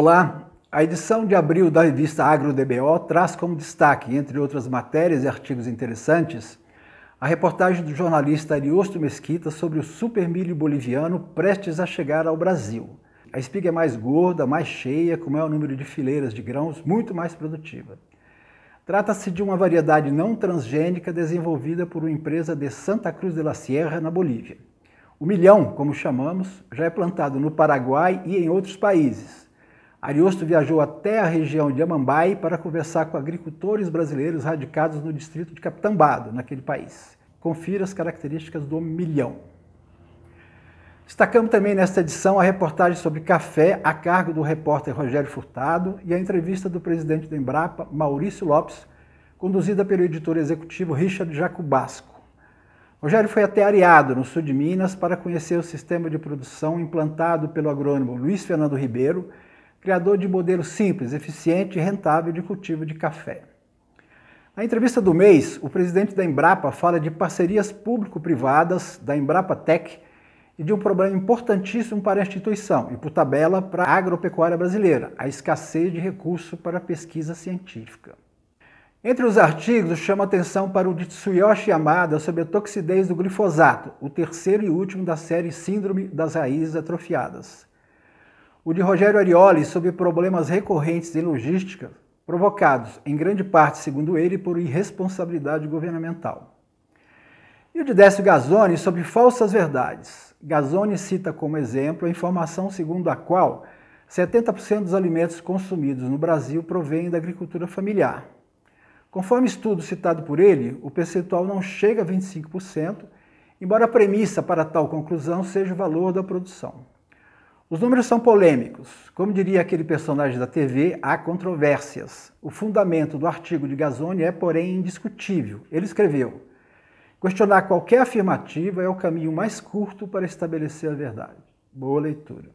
Olá, a edição de abril da revista AgroDBO traz como destaque, entre outras matérias e artigos interessantes, a reportagem do jornalista Ariosto Mesquita sobre o super milho boliviano prestes a chegar ao Brasil. A espiga é mais gorda, mais cheia, com maior número de fileiras de grãos, muito mais produtiva. Trata-se de uma variedade não transgênica desenvolvida por uma empresa de Santa Cruz de la Sierra, na Bolívia. O milhão, como chamamos, já é plantado no Paraguai e em outros países Ariosto viajou até a região de Amambai para conversar com agricultores brasileiros radicados no distrito de Capitambado, naquele país. Confira as características do milhão. Destacamos também nesta edição a reportagem sobre café a cargo do repórter Rogério Furtado e a entrevista do presidente da Embrapa, Maurício Lopes, conduzida pelo editor executivo Richard Jacobasco. Rogério foi até Areado, no sul de Minas, para conhecer o sistema de produção implantado pelo agrônomo Luiz Fernando Ribeiro criador de modelo simples, eficiente e rentável de cultivo de café. Na entrevista do mês, o presidente da Embrapa fala de parcerias público-privadas da Embrapa Tech e de um problema importantíssimo para a instituição e, por tabela, para a agropecuária brasileira, a escassez de recurso para pesquisa científica. Entre os artigos, chama atenção para o de Tsuyoshi Yamada sobre a toxidez do glifosato, o terceiro e último da série Síndrome das Raízes Atrofiadas. O de Rogério Arioli sobre problemas recorrentes em logística, provocados, em grande parte, segundo ele, por irresponsabilidade governamental. E o de Décio Gazzoni sobre falsas verdades. Gazzoni cita como exemplo a informação segundo a qual 70% dos alimentos consumidos no Brasil provém da agricultura familiar. Conforme estudo citado por ele, o percentual não chega a 25%, embora a premissa para tal conclusão seja o valor da produção. Os números são polêmicos. Como diria aquele personagem da TV, há controvérsias. O fundamento do artigo de Gazzoni é, porém, indiscutível. Ele escreveu: Questionar qualquer afirmativa é o caminho mais curto para estabelecer a verdade. Boa leitura.